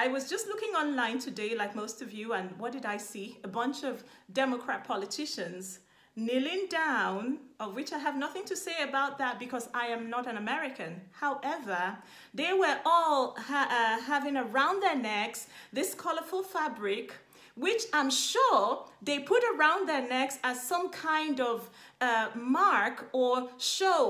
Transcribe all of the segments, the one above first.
I was just looking online today, like most of you, and what did I see? A bunch of Democrat politicians kneeling down, of which I have nothing to say about that because I am not an American. However, they were all ha uh, having around their necks this colorful fabric, which I'm sure they put around their necks as some kind of uh, mark or show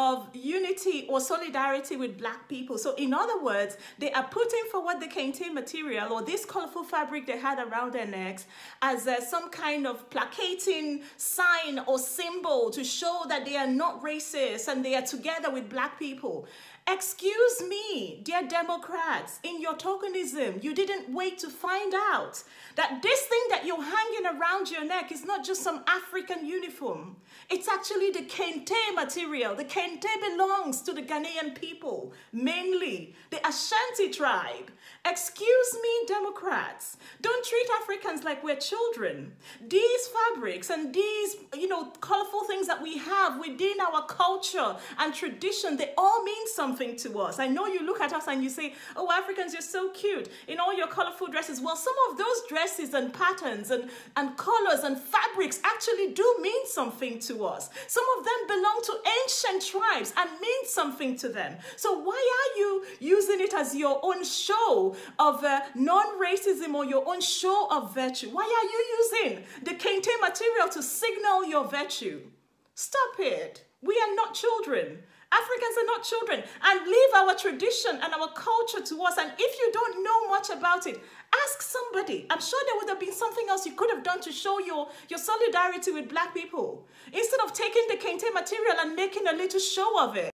of unity or solidarity with black people. So in other words, they are putting forward the kente material or this colorful fabric they had around their necks as uh, some kind of placating sign or symbol to show that they are not racist and they are together with black people. Excuse me, dear Democrats, in your tokenism, you didn't wait to find out that this thing that you're hanging around your neck is not just some African uniform. It's actually the kente material. The kente belongs to the Ghanaian people, mainly the Ashanti tribe. Excuse me, Democrats. Don't treat Africans like we're children. These fabrics and these, you know, colorful things that we have within our culture and tradition, they all mean something to us. I know you look at us and you say, oh, Africans, you're so cute in all your colorful dresses. Well, some of those dresses and patterns and, and colors and fabrics actually do mean something to us. Some of them belong to ancient tribes and mean something to them. So why are you using it as your own show of uh, non racism or your own show of virtue? Why are you using the kente material to signal your virtue? Stop it. We are not children. Africans are not children and leave our tradition and our culture to us. And if you don't know much about it, ask somebody. I'm sure there would have been something else you could have done to show your, your solidarity with black people. Instead of taking the kente material and making a little show of it.